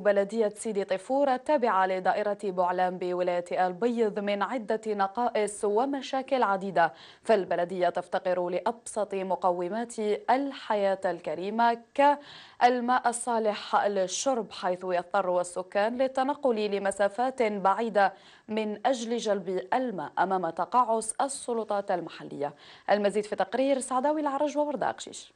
بلدية سيدي طفور التابعة لدائرة بعلان بولاية البيض من عدة نقائص ومشاكل عديدة فالبلدية تفتقر لأبسط مقومات الحياة الكريمة كالماء الصالح للشرب حيث يضطر السكان للتنقل لمسافات بعيدة من أجل جلب الماء أمام تقاعس السلطات المحلية المزيد في تقرير سعداوي العرج ووردة أقشيش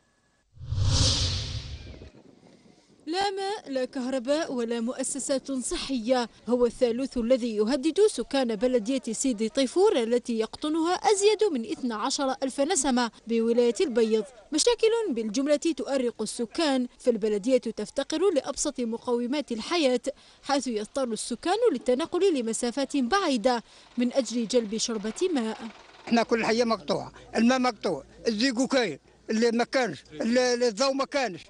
لا ماء لا كهرباء ولا مؤسسات صحية هو الثالوث الذي يهدد سكان بلدية سيدي طيفور التي يقطنها أزيد من 12 ألف نسمة بولاية البيض مشاكل بالجملة تؤرق السكان فالبلدية تفتقر لأبسط مقومات الحياة حيث يضطر السكان للتنقل لمسافات بعيدة من أجل جلب شربة ماء احنا كل حية مقطوعة الماء مقطوع الزيقو كاين اللي ما كانش الضوء ما كانش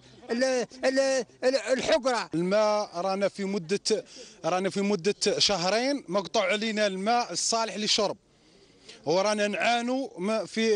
الحقره الماء رانا في مده رانا في مده شهرين مقطوع علينا الماء الصالح للشرب ورانا نعانوا في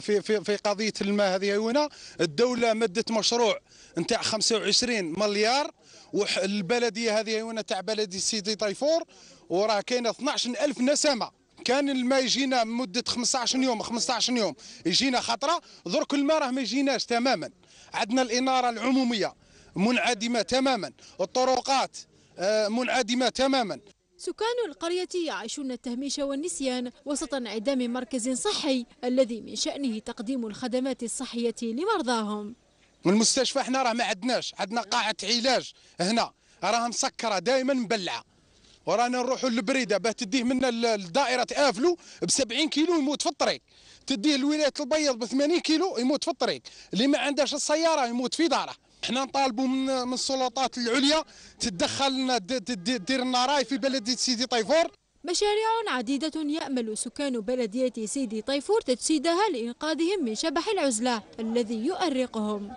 في في, في قضيه الماء هذه هنا الدوله مدت مشروع نتاع 25 مليار والبلديه هذه هنا تاع بلديه سيدي طيفور وراه كاينه 12000 نسمه كان الماء يجينا مده 15 يوم 15 يوم يجينا خطره درك الماء راه ما يجيناش تماما عندنا الاناره العموميه منعدمه تماما الطرقات آه، منعدمه تماما سكان القرية يعيشون التهميش والنسيان وسط انعدام مركز صحي الذي من شأنه تقديم الخدمات الصحية لمرضاهم المستشفى احنا راه ما عندناش عندنا قاعة علاج هنا راها مسكرة دائما مبلعة ورانا نروحوا للبريده باه تديه منا لدائره افلو ب 70 كيلو يموت في الطريق تديه لولايه البيض ب 80 كيلو يموت في الطريق اللي ما عندهاش السياره يموت في داره احنا نطالبوا من من السلطات العليا تتدخل لنا دير لنا راي في بلديه سيدي طيفور مشاريع عديدة يأمل سكان بلدية سيدي طيفور تجسيدها لإنقاذهم من شبح العزلة الذي يؤرقهم